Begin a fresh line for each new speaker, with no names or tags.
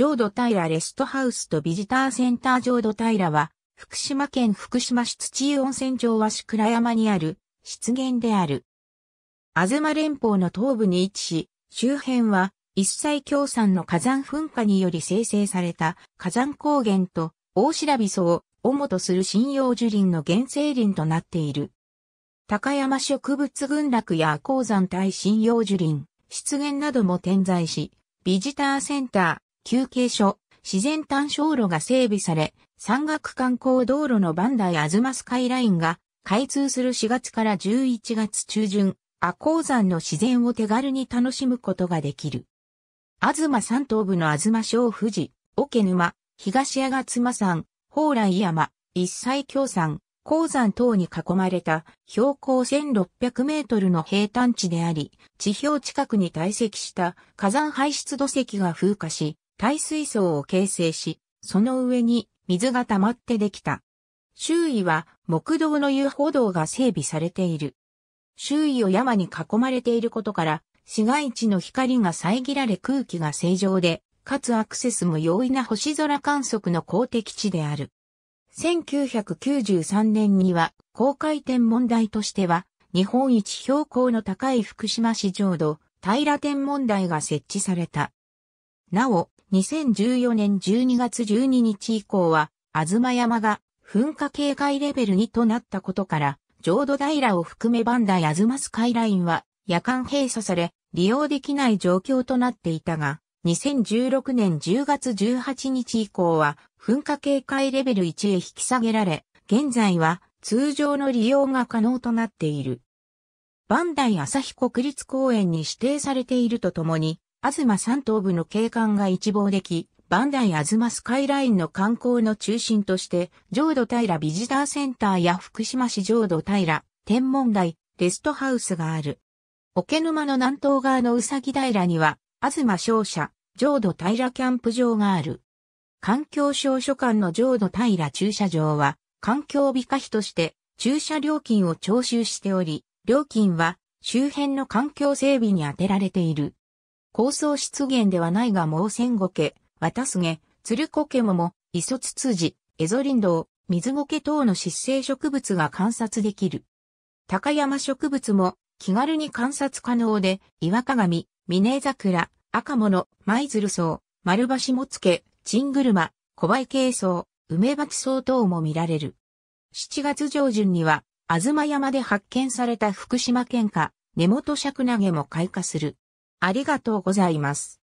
浄土平レストハウスとビジターセンター浄土平は、福島県福島市土湯温泉町和市倉山にある、湿原である。東連邦の東部に位置し、周辺は、一切共産の火山噴火により生成された火山高原と大白びそを主とする針葉樹林の原生林となっている。高山植物群落や鉱山対針葉樹林、湿原なども点在し、ビジターセンター、休憩所、自然単焦路が整備され、山岳観光道路のバンダイアズマスカイラインが開通する4月から11月中旬、阿鉱山の自然を手軽に楽しむことができる。アズマ山東部のアズマ小富士、桶沼、東屋ヶ妻山、宝来山、一切京山、鉱山等に囲まれた標高1600メートルの平坦地であり、地表近くに堆積した火山排出土石が風化し、耐水層を形成し、その上に水が溜まってできた。周囲は木道の遊歩道が整備されている。周囲を山に囲まれていることから、市街地の光が遮られ空気が正常で、かつアクセスも容易な星空観測の公的地である。1993年には、公開天問題としては、日本一標高の高い福島市浄土、平天問題が設置された。なお、2014年12月12日以降は、ずま山が噴火警戒レベル2となったことから、浄土平を含め磐あずまスカイラインは夜間閉鎖され、利用できない状況となっていたが、2016年10月18日以降は、噴火警戒レベル1へ引き下げられ、現在は通常の利用が可能となっている。バンイ梯旭国立公園に指定されているとともに、東山東部の景観が一望でき、バン磐梯東スカイラインの観光の中心として、浄土平ビジターセンターや福島市浄土平、天文台、レストハウスがある。桶沼の南東側のうさぎ平には、東商社、浄土平キャンプ場がある。環境省所管の浄土平駐車場は、環境美化費として駐車料金を徴収しており、料金は周辺の環境整備に充てられている。高層湿原ではないがもう千五家、渡すげ、鶴苔もも、磯ツツジ、エゾリンドウ、水苔等の湿生植物が観察できる。高山植物も気軽に観察可能で、岩鏡、峰桜、赤物、舞鶴草、丸橋もつけ、チングルマ、小梅系草、梅鉢草等も見られる。7月上旬には、東山で発見された福島県下、根元尺投げも開花する。ありがとうございます。